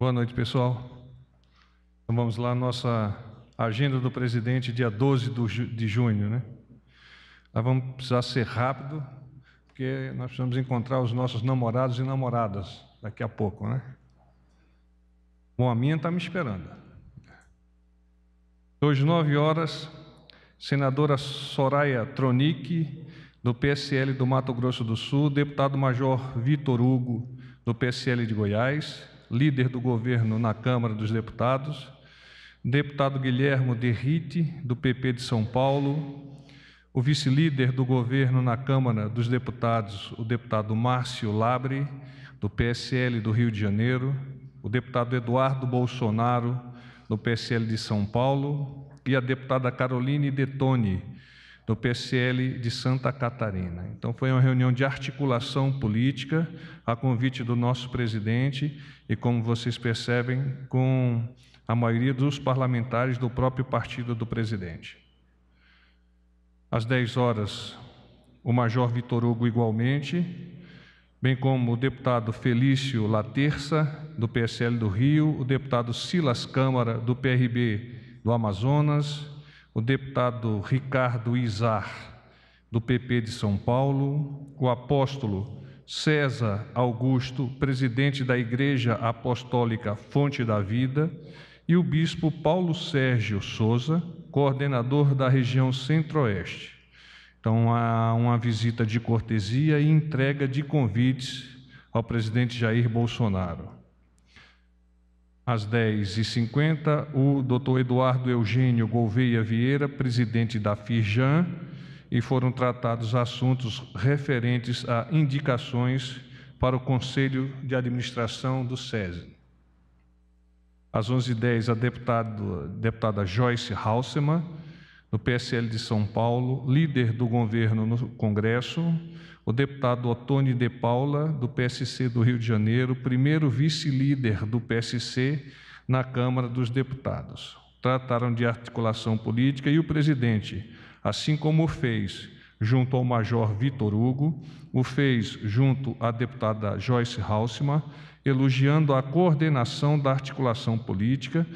Boa noite, pessoal. Então vamos lá, nossa agenda do presidente, dia 12 de junho, né? Nós vamos precisar ser rápido, porque nós precisamos encontrar os nossos namorados e namoradas daqui a pouco, né? Bom, a minha está me esperando. Hoje, nove horas, senadora Soraya Tronic, do PSL do Mato Grosso do Sul, deputado Major Vitor Hugo, do PSL de Goiás, líder do governo na Câmara dos Deputados, deputado Guilhermo Derrite, do PP de São Paulo, o vice-líder do governo na Câmara dos Deputados, o deputado Márcio Labre, do PSL do Rio de Janeiro, o deputado Eduardo Bolsonaro, do PSL de São Paulo, e a deputada Caroline Detoni, do PSL de Santa Catarina. Então, foi uma reunião de articulação política, a convite do nosso presidente e, como vocês percebem, com a maioria dos parlamentares do próprio partido do presidente. Às 10 horas, o Major Vitor Hugo, igualmente, bem como o deputado Felício Laterça, do PSL do Rio, o deputado Silas Câmara, do PRB do Amazonas o deputado Ricardo Izar, do PP de São Paulo, o apóstolo César Augusto, presidente da Igreja Apostólica Fonte da Vida, e o bispo Paulo Sérgio Souza, coordenador da região Centro-Oeste. Então, há uma visita de cortesia e entrega de convites ao presidente Jair Bolsonaro. Às 10h50, o Dr. Eduardo Eugênio Gouveia Vieira, presidente da FIJAN, e foram tratados assuntos referentes a indicações para o Conselho de Administração do SESI. Às 11h10, a deputada, deputada Joyce Halseman do PSL de São Paulo, líder do governo no Congresso, o deputado Otone de Paula, do PSC do Rio de Janeiro, primeiro vice-líder do PSC na Câmara dos Deputados. Trataram de articulação política e o presidente, assim como fez junto ao Major Vitor Hugo, o fez junto à deputada Joyce Halsema, elogiando a coordenação da articulação política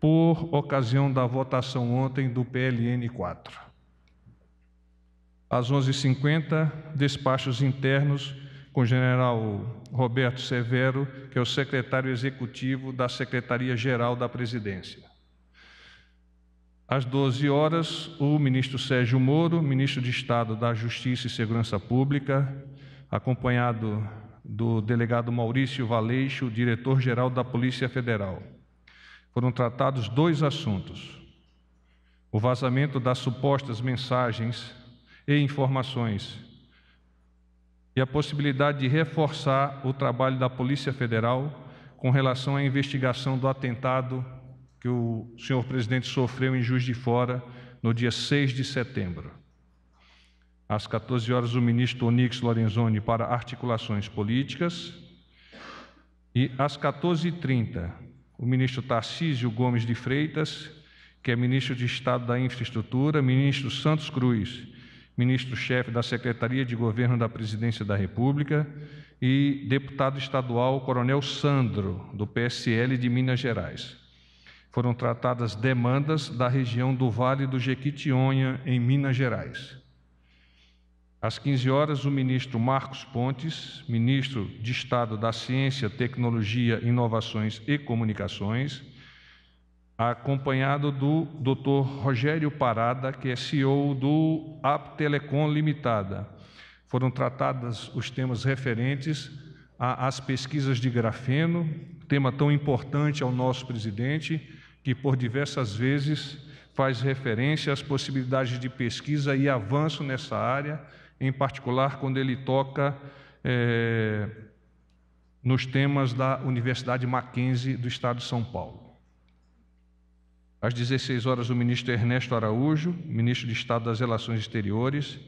por ocasião da votação ontem do PLN 4. Às 11h50, despachos internos com o general Roberto Severo, que é o secretário executivo da Secretaria-Geral da Presidência. Às 12 horas, o ministro Sérgio Moro, ministro de Estado da Justiça e Segurança Pública, acompanhado do delegado Maurício Valeixo, diretor-geral da Polícia Federal foram tratados dois assuntos: o vazamento das supostas mensagens e informações e a possibilidade de reforçar o trabalho da Polícia Federal com relação à investigação do atentado que o senhor presidente sofreu em Juiz de Fora no dia 6 de setembro. Às 14 horas, o ministro Onix Lorenzoni para articulações políticas. E às 14h30, o ministro Tarcísio Gomes de Freitas, que é ministro de Estado da Infraestrutura, ministro Santos Cruz, ministro-chefe da Secretaria de Governo da Presidência da República, e deputado estadual Coronel Sandro, do PSL de Minas Gerais. Foram tratadas demandas da região do Vale do Jequitinhonha, em Minas Gerais. Às 15 horas, o ministro Marcos Pontes, ministro de Estado da Ciência, Tecnologia, Inovações e Comunicações, acompanhado do Dr. Rogério Parada, que é CEO do Aptelecom Limitada. Foram tratados os temas referentes às pesquisas de grafeno, tema tão importante ao nosso presidente, que por diversas vezes faz referência às possibilidades de pesquisa e avanço nessa área em particular quando ele toca é, nos temas da Universidade Mackenzie do Estado de São Paulo. Às 16 horas, o ministro Ernesto Araújo, ministro de Estado das Relações Exteriores,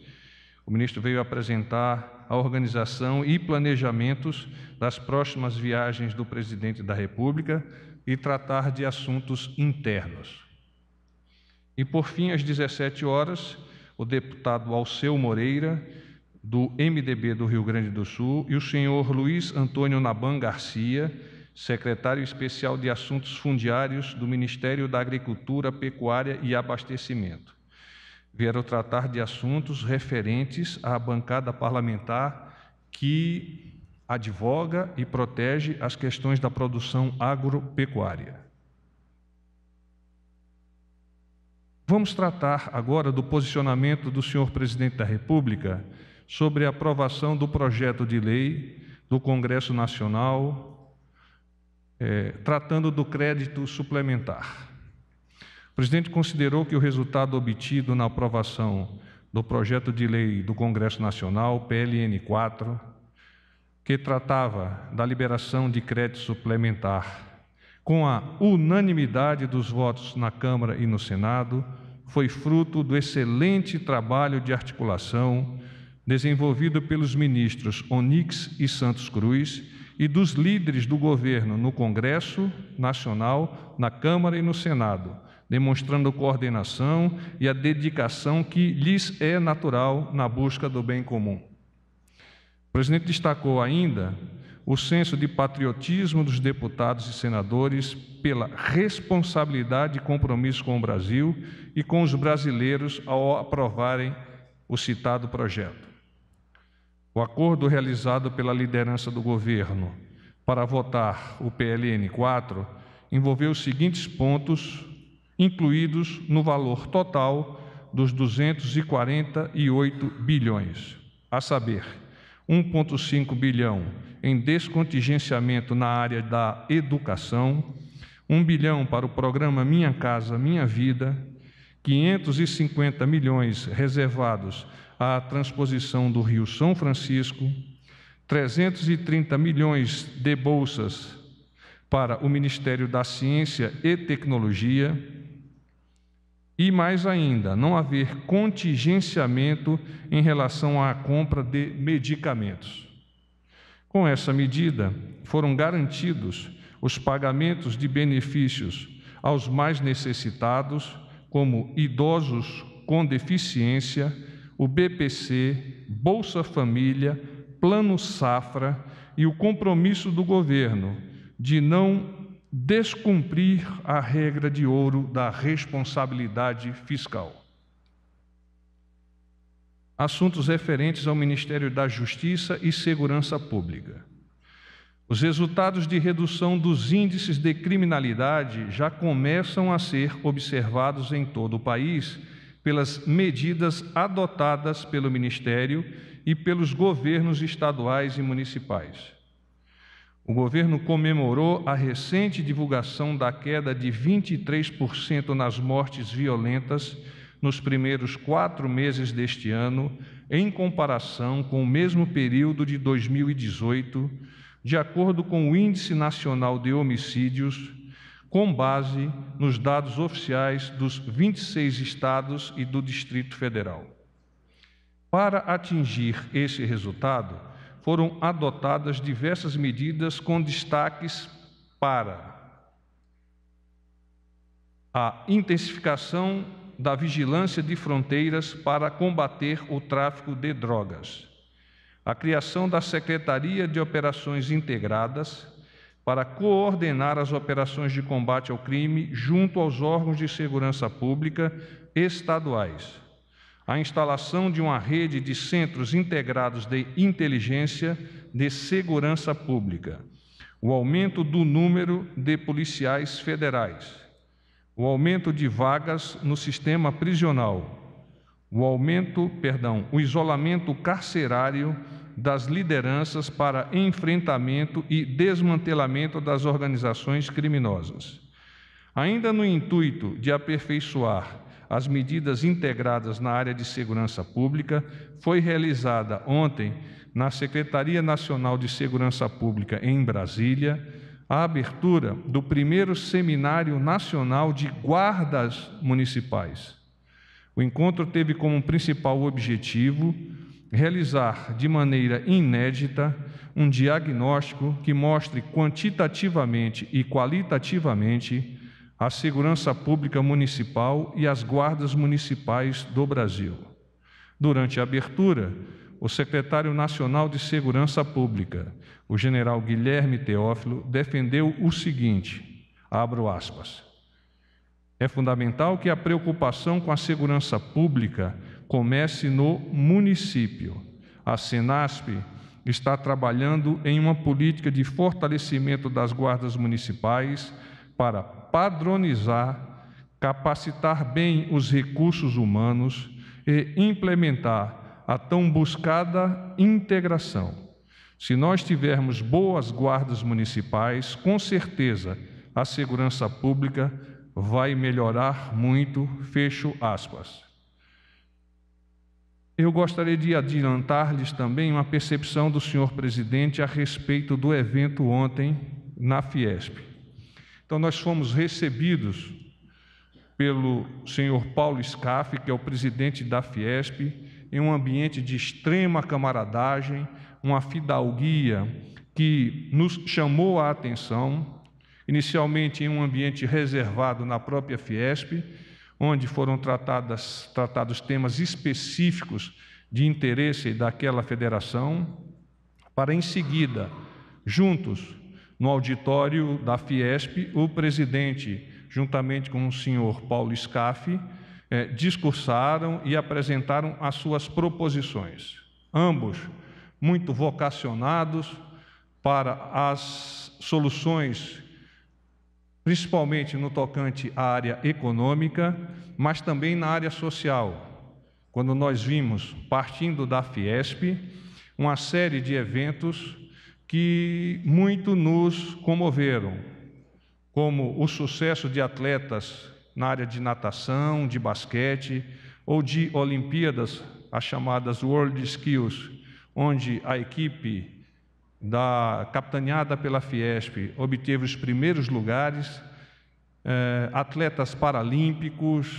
o ministro veio apresentar a organização e planejamentos das próximas viagens do presidente da República e tratar de assuntos internos. E por fim, às 17 horas, o deputado Alceu Moreira, do MDB do Rio Grande do Sul, e o senhor Luiz Antônio Naban Garcia, secretário especial de Assuntos Fundiários do Ministério da Agricultura, Pecuária e Abastecimento. Vieram tratar de assuntos referentes à bancada parlamentar que advoga e protege as questões da produção agropecuária. Vamos tratar agora do posicionamento do senhor presidente da República sobre a aprovação do projeto de lei do Congresso Nacional, é, tratando do crédito suplementar. O presidente considerou que o resultado obtido na aprovação do projeto de lei do Congresso Nacional, PLN 4, que tratava da liberação de crédito suplementar, com a unanimidade dos votos na Câmara e no Senado, foi fruto do excelente trabalho de articulação desenvolvido pelos ministros Onix e Santos Cruz e dos líderes do governo no Congresso Nacional, na Câmara e no Senado, demonstrando coordenação e a dedicação que lhes é natural na busca do bem comum. O presidente destacou ainda o senso de patriotismo dos deputados e senadores pela responsabilidade e compromisso com o Brasil e com os brasileiros ao aprovarem o citado projeto. O acordo realizado pela liderança do governo para votar o PLN 4 envolveu os seguintes pontos, incluídos no valor total dos 248 bilhões, a saber, 1,5 bilhão em descontingenciamento na área da educação, 1 bilhão para o programa Minha Casa Minha Vida, 550 milhões reservados à transposição do Rio São Francisco, 330 milhões de bolsas para o Ministério da Ciência e Tecnologia, e mais ainda, não haver contingenciamento em relação à compra de medicamentos. Com essa medida, foram garantidos os pagamentos de benefícios aos mais necessitados, como idosos com deficiência, o BPC, Bolsa Família, Plano Safra e o compromisso do governo de não descumprir a regra de ouro da responsabilidade fiscal. Assuntos referentes ao Ministério da Justiça e Segurança Pública. Os resultados de redução dos índices de criminalidade já começam a ser observados em todo o país pelas medidas adotadas pelo Ministério e pelos governos estaduais e municipais. O governo comemorou a recente divulgação da queda de 23% nas mortes violentas nos primeiros quatro meses deste ano, em comparação com o mesmo período de 2018, de acordo com o Índice Nacional de Homicídios, com base nos dados oficiais dos 26 estados e do Distrito Federal. Para atingir esse resultado, foram adotadas diversas medidas com destaques para a intensificação da vigilância de fronteiras para combater o tráfico de drogas, a criação da Secretaria de Operações Integradas para coordenar as operações de combate ao crime junto aos órgãos de segurança pública estaduais a instalação de uma rede de centros integrados de inteligência de segurança pública, o aumento do número de policiais federais, o aumento de vagas no sistema prisional, o aumento, perdão, o isolamento carcerário das lideranças para enfrentamento e desmantelamento das organizações criminosas. Ainda no intuito de aperfeiçoar as medidas integradas na área de segurança pública foi realizada ontem na Secretaria Nacional de Segurança Pública em Brasília a abertura do primeiro Seminário Nacional de Guardas Municipais. O encontro teve como principal objetivo realizar de maneira inédita um diagnóstico que mostre quantitativamente e qualitativamente a Segurança Pública Municipal e as Guardas Municipais do Brasil. Durante a abertura, o secretário nacional de Segurança Pública, o general Guilherme Teófilo, defendeu o seguinte: abro aspas. É fundamental que a preocupação com a segurança pública comece no município. A Senasp está trabalhando em uma política de fortalecimento das guardas municipais para padronizar, capacitar bem os recursos humanos e implementar a tão buscada integração. Se nós tivermos boas guardas municipais, com certeza a segurança pública vai melhorar muito, fecho aspas. Eu gostaria de adiantar-lhes também uma percepção do senhor presidente a respeito do evento ontem na Fiesp. Então, nós fomos recebidos pelo senhor Paulo Scaff, que é o presidente da Fiesp, em um ambiente de extrema camaradagem, uma fidalguia que nos chamou a atenção, inicialmente em um ambiente reservado na própria Fiesp, onde foram tratadas, tratados temas específicos de interesse daquela federação, para em seguida, juntos, no auditório da Fiesp, o presidente, juntamente com o senhor Paulo Scaffi, eh, discursaram e apresentaram as suas proposições. Ambos muito vocacionados para as soluções, principalmente no tocante à área econômica, mas também na área social. Quando nós vimos, partindo da Fiesp, uma série de eventos que muito nos comoveram, como o sucesso de atletas na área de natação, de basquete ou de Olimpíadas, as chamadas World Skills, onde a equipe da capitaneada pela Fiesp obteve os primeiros lugares, eh, atletas paralímpicos,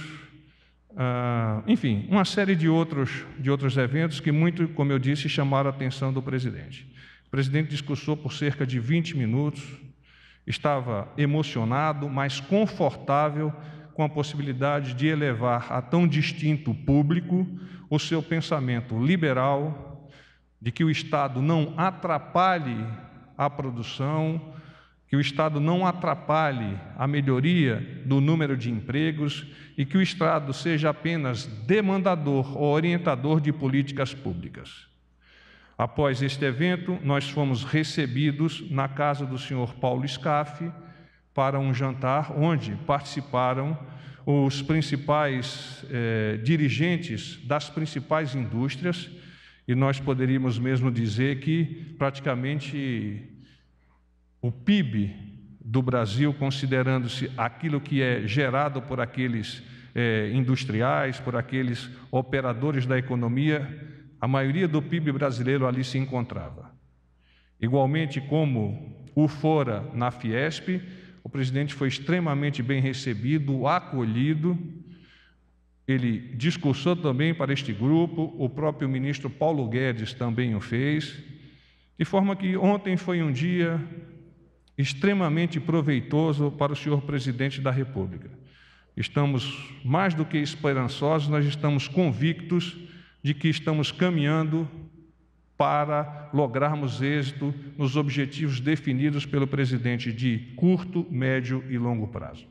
ah, enfim, uma série de outros, de outros eventos que muito, como eu disse, chamaram a atenção do presidente. O presidente discursou por cerca de 20 minutos, estava emocionado, mas confortável com a possibilidade de elevar a tão distinto público o seu pensamento liberal, de que o Estado não atrapalhe a produção, que o Estado não atrapalhe a melhoria do número de empregos e que o Estado seja apenas demandador ou orientador de políticas públicas. Após este evento, nós fomos recebidos na casa do senhor Paulo Scaff para um jantar onde participaram os principais eh, dirigentes das principais indústrias, e nós poderíamos mesmo dizer que praticamente o PIB do Brasil, considerando-se aquilo que é gerado por aqueles eh, industriais, por aqueles operadores da economia, a maioria do PIB brasileiro ali se encontrava. Igualmente como o fora na Fiesp, o presidente foi extremamente bem recebido, acolhido. Ele discursou também para este grupo, o próprio ministro Paulo Guedes também o fez, de forma que ontem foi um dia extremamente proveitoso para o senhor presidente da República. Estamos mais do que esperançosos, nós estamos convictos de que estamos caminhando para lograrmos êxito nos objetivos definidos pelo presidente de curto, médio e longo prazo.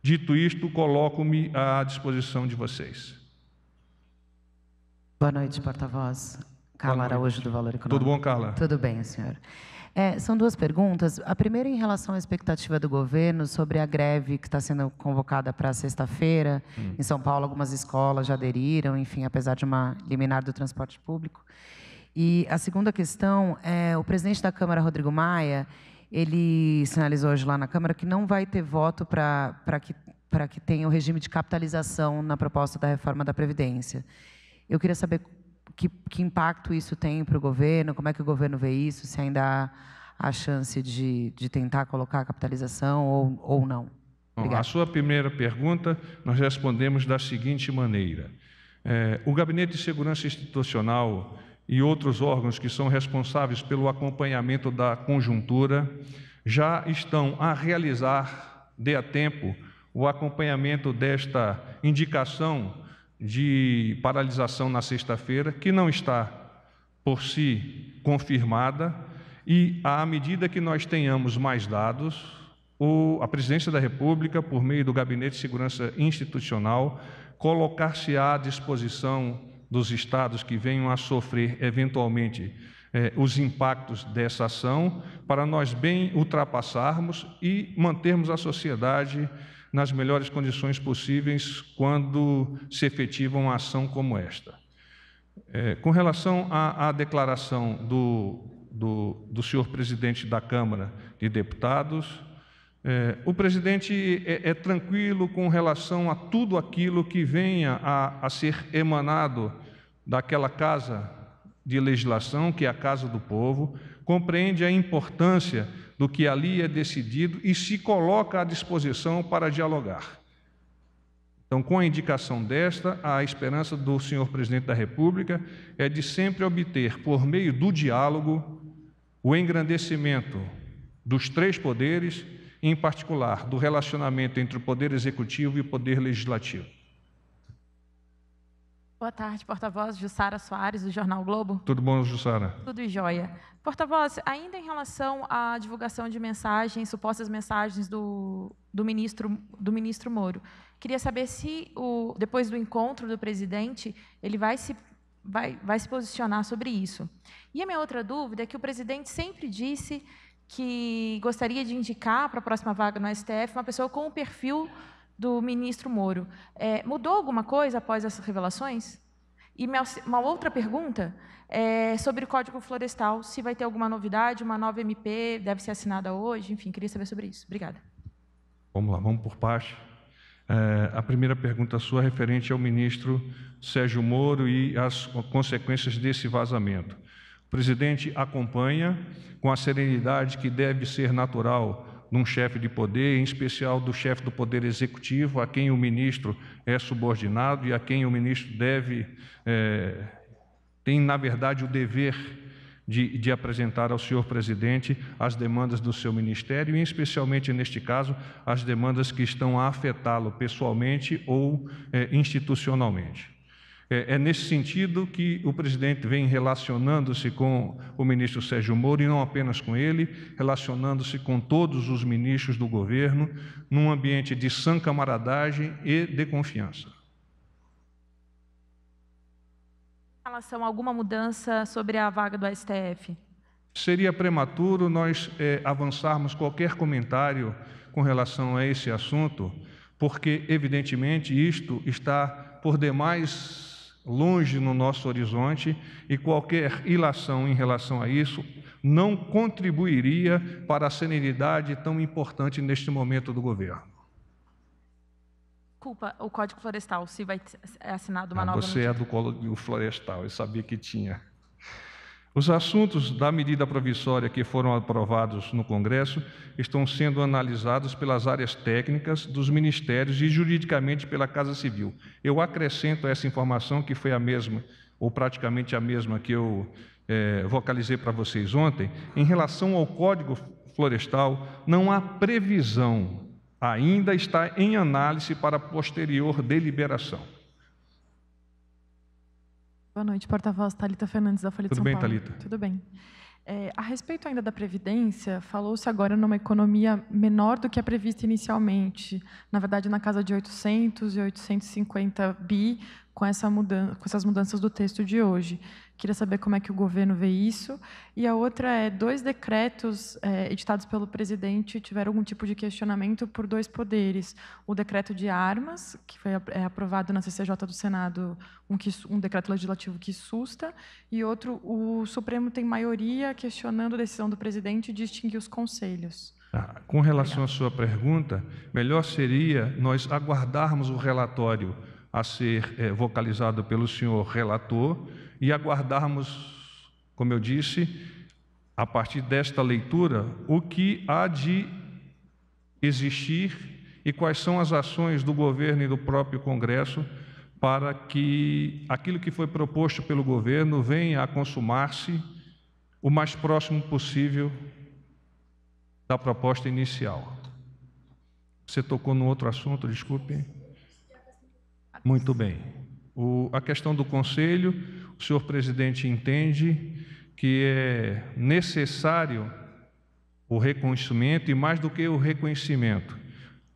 Dito isto, coloco-me à disposição de vocês. Boa noite, porta-voz. Carla Araújo, do Valor Econômico. Tudo bom, Carla? Tudo bem, senhor. É, são duas perguntas. A primeira é em relação à expectativa do governo sobre a greve que está sendo convocada para sexta-feira. Hum. Em São Paulo, algumas escolas já aderiram, enfim, apesar de uma liminar do transporte público. E a segunda questão é o presidente da Câmara, Rodrigo Maia, ele sinalizou hoje lá na Câmara que não vai ter voto para que, para que tenha o regime de capitalização na proposta da reforma da Previdência. Eu queria saber que, que impacto isso tem para o governo, como é que o governo vê isso, se ainda há a chance de, de tentar colocar a capitalização ou, ou não? Bom, a sua primeira pergunta nós respondemos da seguinte maneira. É, o Gabinete de Segurança Institucional e outros órgãos que são responsáveis pelo acompanhamento da conjuntura já estão a realizar, dê a tempo, o acompanhamento desta indicação de paralisação na sexta-feira, que não está por si confirmada, e à medida que nós tenhamos mais dados, a Presidência da República, por meio do Gabinete de Segurança Institucional, colocar-se à disposição dos estados que venham a sofrer eventualmente eh, os impactos dessa ação, para nós bem ultrapassarmos e mantermos a sociedade nas melhores condições possíveis quando se efetiva uma ação como esta. É, com relação à, à declaração do, do, do, senhor presidente da Câmara de Deputados, é, o presidente é, é, tranquilo com relação a tudo aquilo que venha a, a ser emanado daquela casa de legislação, que é a Casa do Povo, compreende a importância do que ali é decidido e se coloca à disposição para dialogar. Então, com a indicação desta, a esperança do senhor presidente da República é de sempre obter, por meio do diálogo, o engrandecimento dos três poderes, em particular do relacionamento entre o poder executivo e o poder legislativo. Boa tarde, porta-voz Jussara Soares, do Jornal Globo. Tudo bom, Jussara? Tudo e jóia. Porta-voz, ainda em relação à divulgação de mensagens, supostas mensagens do, do, ministro, do ministro Moro, queria saber se, o, depois do encontro do presidente, ele vai se, vai, vai se posicionar sobre isso. E a minha outra dúvida é que o presidente sempre disse que gostaria de indicar para a próxima vaga no STF uma pessoa com o perfil do ministro Moro. É, mudou alguma coisa após essas revelações? E minha, uma outra pergunta é sobre o Código Florestal, se vai ter alguma novidade, uma nova MP deve ser assinada hoje, enfim, queria saber sobre isso. Obrigada. Vamos lá, vamos por parte. É, a primeira pergunta sua é referente ao ministro Sérgio Moro e as consequências desse vazamento. O presidente acompanha com a serenidade que deve ser natural de um chefe de poder, em especial do chefe do poder executivo, a quem o ministro é subordinado e a quem o ministro deve, é, tem, na verdade, o dever de, de, apresentar ao senhor presidente as demandas do seu ministério e, especialmente neste caso, as demandas que estão a afetá-lo pessoalmente ou é, institucionalmente. É, é nesse sentido que o presidente vem relacionando-se com o ministro Sérgio Moro, e não apenas com ele, relacionando-se com todos os ministros do governo, num ambiente de sã camaradagem e de confiança. Em relação a alguma mudança sobre a vaga do STF? Seria prematuro nós é, avançarmos qualquer comentário com relação a esse assunto, porque, evidentemente, isto está por demais longe no nosso horizonte e qualquer ilação em relação a isso não contribuiria para a serenidade tão importante neste momento do governo. Desculpa, o Código Florestal, se vai ser é assinado uma ah, nova... Você notícia. é do Código Florestal, eu sabia que tinha. Os assuntos da medida provisória que foram aprovados no Congresso estão sendo analisados pelas áreas técnicas dos ministérios e juridicamente pela Casa Civil. Eu acrescento essa informação, que foi a mesma, ou praticamente a mesma, que eu eh, vocalizei para vocês ontem. Em relação ao Código Florestal, não há previsão, ainda está em análise para posterior deliberação. Boa noite, porta-voz Talita Fernandes, da Folha Tudo de São bem, Paulo. Tudo bem, é, A respeito ainda da Previdência, falou-se agora numa economia menor do que a prevista inicialmente, na verdade, na casa de 800 e 850 bi, com, essa mudança, com essas mudanças do texto de hoje. Queria saber como é que o governo vê isso. E a outra é: dois decretos é, editados pelo presidente tiveram algum tipo de questionamento por dois poderes. O decreto de armas, que foi é, aprovado na CCJ do Senado, um, que, um decreto legislativo que susta, e outro, o Supremo tem maioria questionando a decisão do presidente de extinguir os conselhos. Ah, com relação à sua pergunta, melhor seria nós aguardarmos o relatório a ser é, vocalizado pelo senhor relator e aguardarmos, como eu disse, a partir desta leitura, o que há de existir e quais são as ações do governo e do próprio Congresso para que aquilo que foi proposto pelo governo venha a consumar-se o mais próximo possível da proposta inicial. Você tocou no outro assunto, desculpe. Muito bem. O, a questão do conselho, o senhor presidente entende que é necessário o reconhecimento e, mais do que o reconhecimento,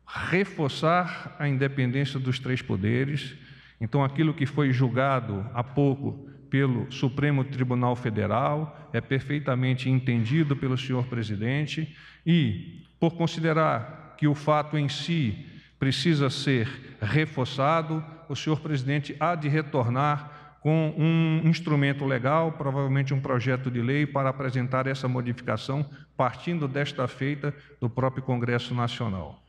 reforçar a independência dos três poderes. Então, aquilo que foi julgado há pouco pelo Supremo Tribunal Federal é perfeitamente entendido pelo senhor presidente e, por considerar que o fato em si precisa ser reforçado, o senhor presidente há de retornar com um instrumento legal, provavelmente um projeto de lei, para apresentar essa modificação, partindo desta feita do próprio Congresso Nacional.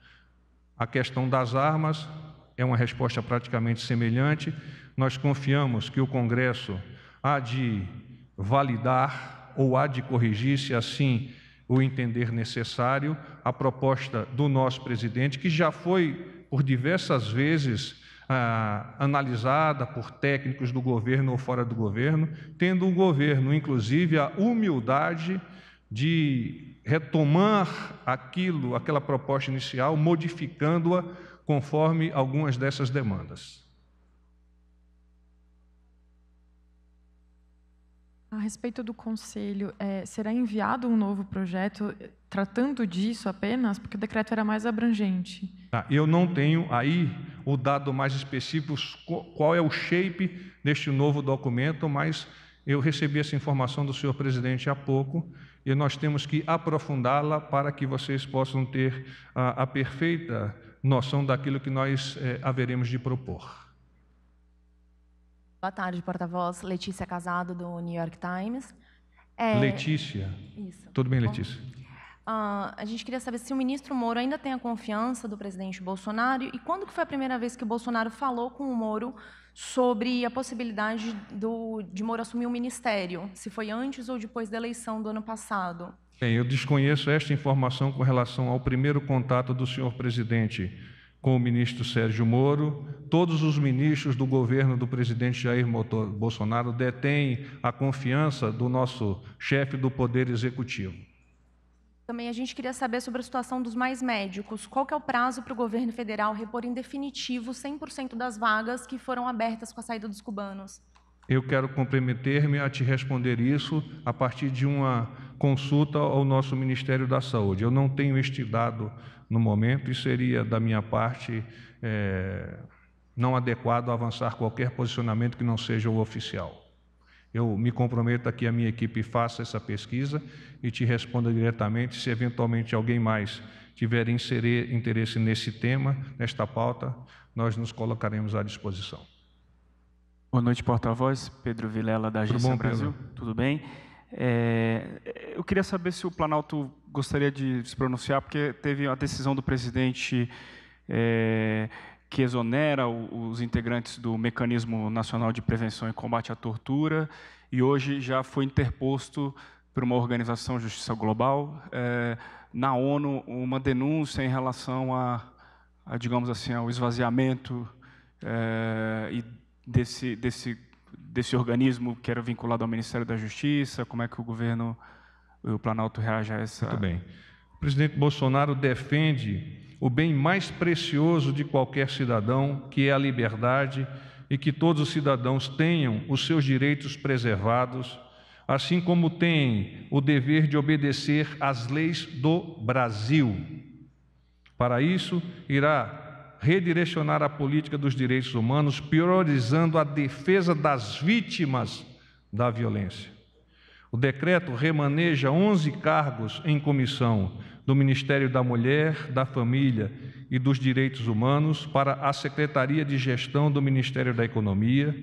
A questão das armas é uma resposta praticamente semelhante. Nós confiamos que o Congresso há de validar ou há de corrigir, se assim o entender necessário, a proposta do nosso presidente, que já foi por diversas vezes ah, analisada por técnicos do governo ou fora do governo, tendo o governo, inclusive, a humildade de retomar aquilo, aquela proposta inicial, modificando-a conforme algumas dessas demandas. A respeito do conselho, é, será enviado um novo projeto eh, tratando disso apenas? Porque o decreto era mais abrangente. Tá, eu não tenho aí o dado mais específico, qual é o shape deste novo documento, mas eu recebi essa informação do senhor presidente há pouco e nós temos que aprofundá-la para que vocês possam ter a, a perfeita noção daquilo que nós é, haveremos de propor. Boa tarde, porta-voz. Letícia Casado, do New York Times. É... Letícia. Isso. Tudo bem, Letícia? Uh, a gente queria saber se o ministro Moro ainda tem a confiança do presidente Bolsonaro e quando que foi a primeira vez que o Bolsonaro falou com o Moro sobre a possibilidade do, de Moro assumir o ministério, se foi antes ou depois da eleição do ano passado. Bem, eu desconheço esta informação com relação ao primeiro contato do senhor presidente com o ministro Sérgio Moro, todos os ministros do governo do presidente Jair Bolsonaro detêm a confiança do nosso chefe do Poder Executivo. Também a gente queria saber sobre a situação dos mais médicos. Qual que é o prazo para o governo federal repor em definitivo 100% das vagas que foram abertas com a saída dos cubanos? Eu quero comprometer-me a te responder isso a partir de uma consulta ao nosso Ministério da Saúde. Eu não tenho este dado no momento e seria, da minha parte, é, não adequado avançar qualquer posicionamento que não seja o oficial. Eu me comprometo a que a minha equipe faça essa pesquisa e te responda diretamente se eventualmente alguém mais tiver interesse nesse tema, nesta pauta, nós nos colocaremos à disposição. Boa noite, porta-voz. Pedro Vilela, da Agência Tudo bom, Brasil. Pedro? Tudo bem? É, eu queria saber se o Planalto gostaria de se pronunciar, porque teve a decisão do presidente é, que exonera os integrantes do Mecanismo Nacional de Prevenção e Combate à Tortura, e hoje já foi interposto por uma organização Justiça Global, é, na ONU, uma denúncia em relação a, a digamos assim, ao esvaziamento é, e desse, desse, desse organismo que era vinculado ao Ministério da Justiça, como é que o governo o Planalto reage a essa. Muito bem. O presidente Bolsonaro defende o bem mais precioso de qualquer cidadão, que é a liberdade, e que todos os cidadãos tenham os seus direitos preservados, assim como têm o dever de obedecer às leis do Brasil. Para isso, irá redirecionar a política dos direitos humanos, priorizando a defesa das vítimas da violência. O decreto remaneja 11 cargos em comissão do Ministério da Mulher, da Família e dos Direitos Humanos para a Secretaria de Gestão do Ministério da Economia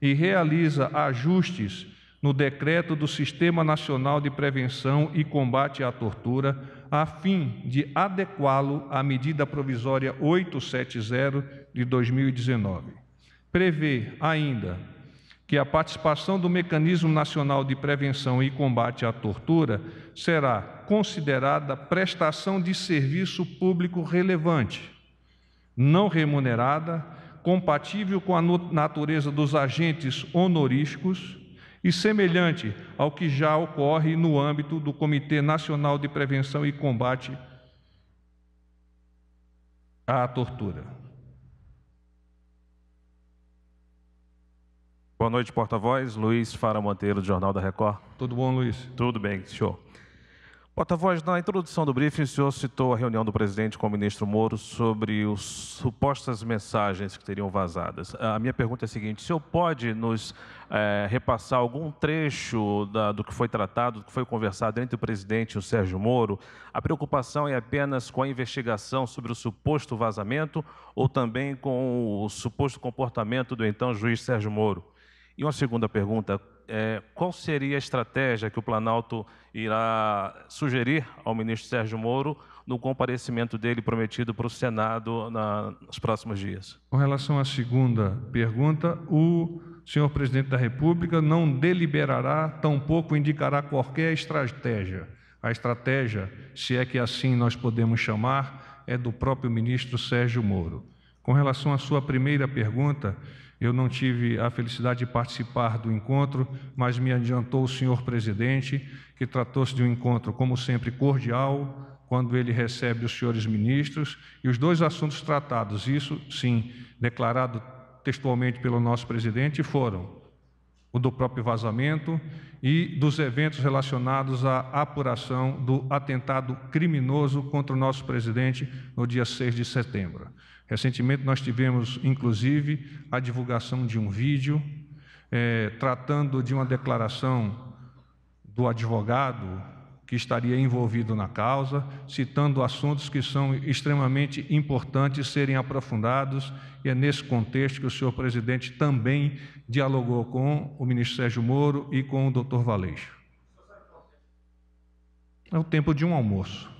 e realiza ajustes no decreto do Sistema Nacional de Prevenção e Combate à Tortura, a fim de adequá-lo à medida provisória 870 de 2019. Prevê ainda que a participação do Mecanismo Nacional de Prevenção e Combate à Tortura será considerada prestação de serviço público relevante, não remunerada, compatível com a natureza dos agentes honoríficos e semelhante ao que já ocorre no âmbito do Comitê Nacional de Prevenção e Combate à Tortura. Boa noite, porta-voz. Luiz Fara Monteiro, do Jornal da Record. Tudo bom, Luiz? Tudo bem, senhor. Porta-voz, na introdução do briefing, o senhor citou a reunião do presidente com o ministro Moro sobre as supostas mensagens que teriam vazadas. A minha pergunta é a seguinte: o senhor pode nos é, repassar algum trecho da, do que foi tratado, do que foi conversado entre o presidente e o Sérgio Moro? A preocupação é apenas com a investigação sobre o suposto vazamento ou também com o suposto comportamento do então juiz Sérgio Moro? E uma segunda pergunta: é, qual seria a estratégia que o Planalto irá sugerir ao ministro Sérgio Moro no comparecimento dele prometido para o Senado na, nos próximos dias? Com relação à segunda pergunta, o senhor presidente da República não deliberará, tampouco indicará qualquer estratégia. A estratégia, se é que assim nós podemos chamar, é do próprio ministro Sérgio Moro. Com relação à sua primeira pergunta, eu não tive a felicidade de participar do encontro, mas me adiantou o senhor presidente, que tratou-se de um encontro, como sempre, cordial, quando ele recebe os senhores ministros, e os dois assuntos tratados, isso sim, declarado textualmente pelo nosso presidente, foram o do próprio vazamento e dos eventos relacionados à apuração do atentado criminoso contra o nosso presidente no dia 6 de setembro. Recentemente nós tivemos, inclusive, a divulgação de um vídeo é, tratando de uma declaração do advogado que estaria envolvido na causa, citando assuntos que são extremamente importantes serem aprofundados, e é nesse contexto que o senhor presidente também dialogou com o ministro Sérgio Moro e com o doutor Valeixo. É o tempo de um almoço.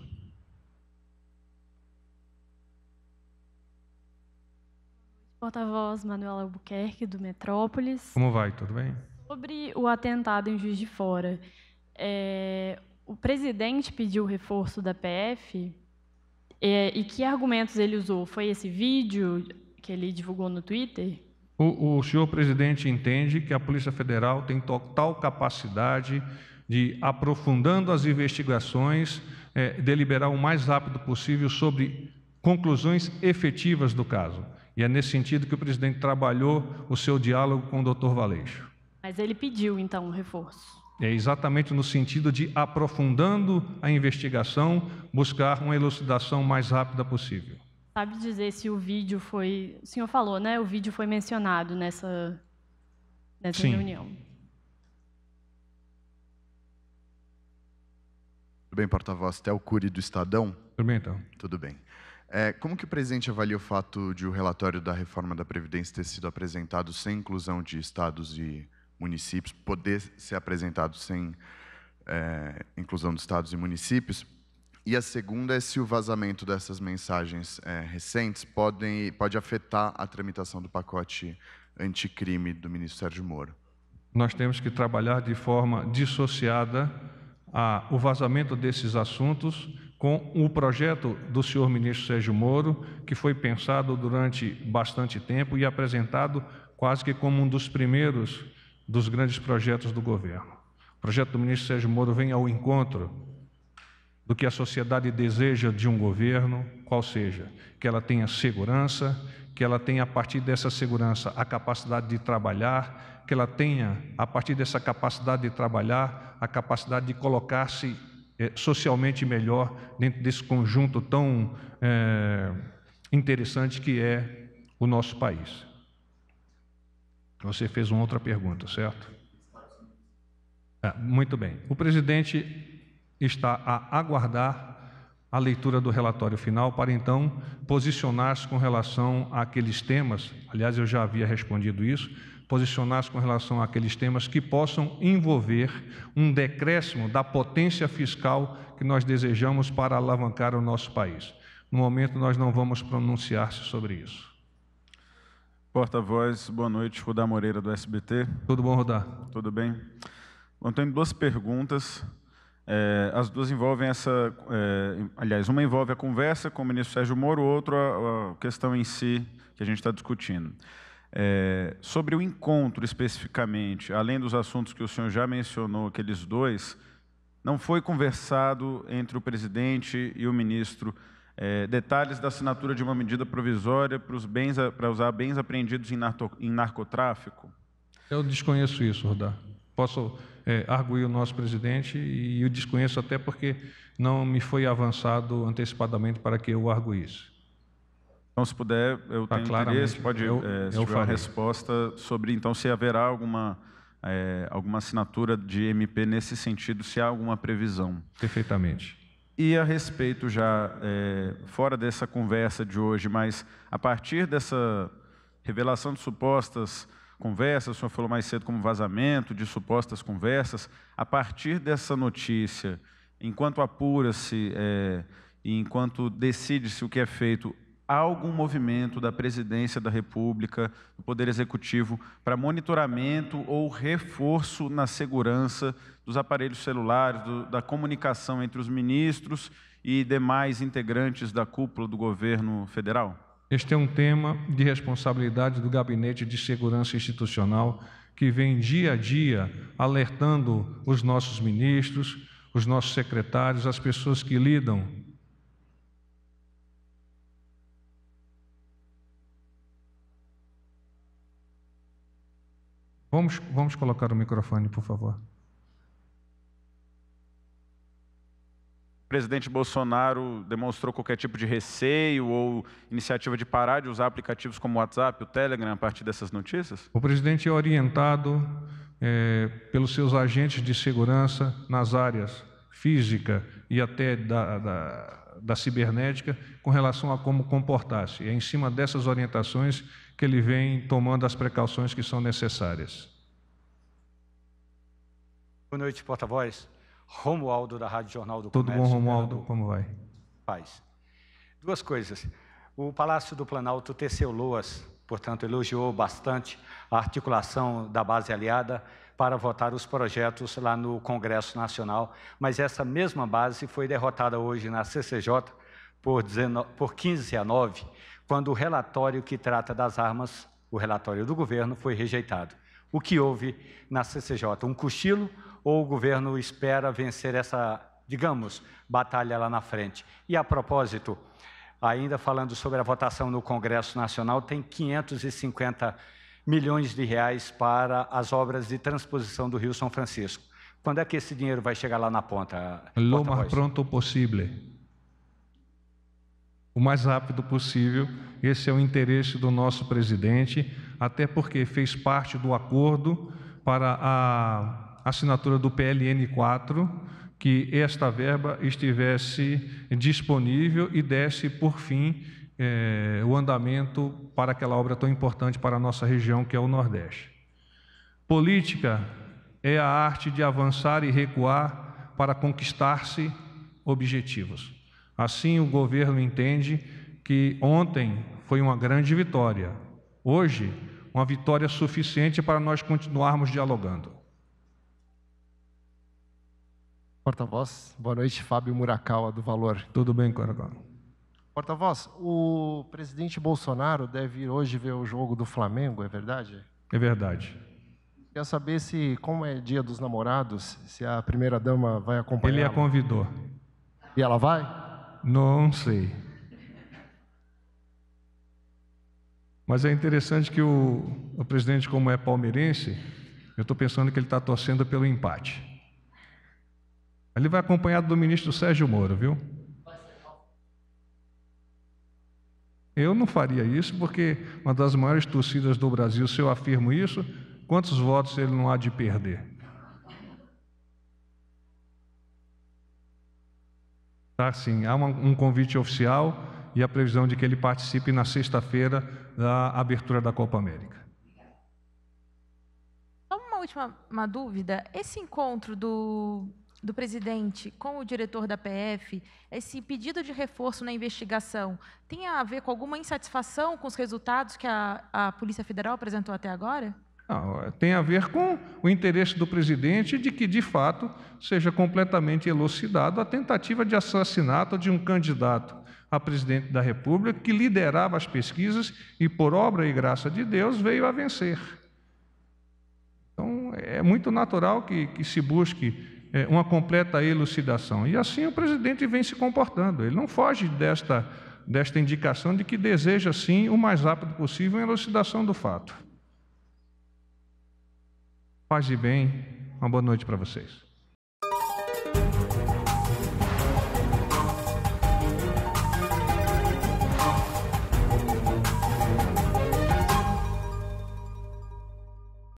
porta-voz Manuela Albuquerque, do Metrópolis. Como vai? Tudo bem? Sobre o atentado em Juiz de Fora. É, o presidente pediu reforço da PF é, e que argumentos ele usou? Foi esse vídeo que ele divulgou no Twitter? O, o senhor presidente entende que a Polícia Federal tem total capacidade de, aprofundando as investigações, é, deliberar o mais rápido possível sobre conclusões efetivas do caso. E é nesse sentido que o presidente trabalhou o seu diálogo com o doutor Valeixo. Mas ele pediu, então, um reforço. É exatamente no sentido de, aprofundando a investigação, buscar uma elucidação mais rápida possível. Sabe dizer se o vídeo foi. O senhor falou, né? O vídeo foi mencionado nessa, nessa Sim. reunião. Tudo bem, porta-voz? Até o Cury do Estadão? Tudo bem, então. Tudo bem. É, como que o presidente avalia o fato de o relatório da reforma da Previdência ter sido apresentado sem inclusão de estados e municípios, poder ser apresentado sem é, inclusão de estados e municípios? E a segunda é se o vazamento dessas mensagens é, recentes podem, pode afetar a tramitação do pacote anticrime do ministro Sérgio Moro. Nós temos que trabalhar de forma dissociada a, o vazamento desses assuntos com o projeto do senhor ministro Sérgio Moro, que foi pensado durante bastante tempo e apresentado quase que como um dos primeiros dos grandes projetos do governo. O projeto do ministro Sérgio Moro vem ao encontro do que a sociedade deseja de um governo, qual seja, que ela tenha segurança, que ela tenha a partir dessa segurança a capacidade de trabalhar, que ela tenha a partir dessa capacidade de trabalhar a capacidade de colocar-se é, socialmente melhor dentro desse conjunto tão é, interessante que é o nosso país. Você fez uma outra pergunta, certo? É, muito bem. O presidente está a aguardar a leitura do relatório final para então posicionar-se com relação àqueles temas. Aliás, eu já havia respondido isso posicionar-se com relação àqueles temas que possam envolver um decréscimo da potência fiscal que nós desejamos para alavancar o nosso país. No momento, nós não vamos pronunciar-se sobre isso. Porta-voz, boa noite, Rudá Moreira, do SBT. Tudo bom, Rudá? Tudo bem. Bom, tenho duas perguntas. É, as duas envolvem essa... É, aliás, uma envolve a conversa com o ministro Sérgio Moro, outra a, a questão em si que a gente está discutindo. É, sobre o encontro especificamente, além dos assuntos que o senhor já mencionou, aqueles dois, não foi conversado entre o presidente e o ministro é, detalhes da assinatura de uma medida provisória para, os bens, para usar bens apreendidos em, narco, em narcotráfico? Eu desconheço isso, Rodar. Posso é, arguir o nosso presidente e eu desconheço até porque não me foi avançado antecipadamente para que eu arguísse. Então, se puder, eu tá, tenho claramente. interesse, pode, eu, é, se eu tiver farei. uma resposta sobre, então, se haverá alguma, é, alguma assinatura de MP nesse sentido, se há alguma previsão. Perfeitamente. E a respeito já, é, fora dessa conversa de hoje, mas a partir dessa revelação de supostas conversas, o senhor falou mais cedo como vazamento de supostas conversas, a partir dessa notícia, enquanto apura-se é, e enquanto decide-se o que é feito, algum movimento da presidência da República, do Poder Executivo, para monitoramento ou reforço na segurança dos aparelhos celulares, do, da comunicação entre os ministros e demais integrantes da cúpula do governo federal? Este é um tema de responsabilidade do Gabinete de Segurança Institucional que vem dia a dia alertando os nossos ministros, os nossos secretários, as pessoas que lidam Vamos, vamos colocar o microfone, por favor. O presidente Bolsonaro demonstrou qualquer tipo de receio ou iniciativa de parar de usar aplicativos como o WhatsApp, o Telegram, a partir dessas notícias? O presidente é orientado é, pelos seus agentes de segurança nas áreas física e até da, da, da cibernética com relação a como comportar-se. É em cima dessas orientações que ele vem tomando as precauções que são necessárias. Boa noite, porta-voz. Romualdo, da Rádio Jornal do Tudo Comércio. Tudo bom, Romualdo? Do... Como vai? Paz. Duas coisas. O Palácio do Planalto teceu loas, portanto, elogiou bastante a articulação da base aliada para votar os projetos lá no Congresso Nacional, mas essa mesma base foi derrotada hoje na CCJ por 15 a 9 quando o relatório que trata das armas, o relatório do governo, foi rejeitado. O que houve na CCJ? Um cochilo ou o governo espera vencer essa, digamos, batalha lá na frente? E a propósito, ainda falando sobre a votação no Congresso Nacional, tem 550 milhões de reais para as obras de transposição do Rio São Francisco. Quando é que esse dinheiro vai chegar lá na ponta? É lo mais pronto possível o mais rápido possível. Esse é o interesse do nosso presidente, até porque fez parte do acordo para a assinatura do PLN 4 que esta verba estivesse disponível e desse, por fim, eh, o andamento para aquela obra tão importante para a nossa região, que é o Nordeste. Política é a arte de avançar e recuar para conquistar-se objetivos. Assim, o governo entende que ontem foi uma grande vitória, hoje, uma vitória suficiente para nós continuarmos dialogando. Porta-voz, boa noite, Fábio Murakawa, do Valor. Tudo bem, Coragão. Porta-voz, o presidente Bolsonaro deve ir hoje ver o jogo do Flamengo, é verdade? É verdade. Quer saber se, como é dia dos namorados, se a primeira-dama vai acompanhar. Ele é a convidou. E ela vai? Não sei. Mas é interessante que o, o presidente, como é palmeirense, eu estou pensando que ele está torcendo pelo empate. Ele vai acompanhado do ministro Sérgio Moro, viu? Eu não faria isso porque uma das maiores torcidas do Brasil, se eu afirmo isso, quantos votos ele não há de perder? Tá, sim, há uma, um convite oficial e a previsão de que ele participe na sexta-feira da abertura da Copa América. Uma última uma dúvida. Esse encontro do, do presidente com o diretor da PF, esse pedido de reforço na investigação, tem a ver com alguma insatisfação com os resultados que a, a Polícia Federal apresentou até agora? Não, é, tem a ver com o interesse do presidente de que, de fato, seja completamente elucidado a tentativa de assassinato de um candidato a presidente da República que liderava as pesquisas e, por obra e graça de Deus, veio a vencer. Então, é muito natural que, que se busque é, uma completa elucidação. E assim o presidente vem se comportando. Ele não foge desta, desta indicação de que deseja, sim, o mais rápido possível a elucidação do fato. Paz e bem, uma boa noite para vocês.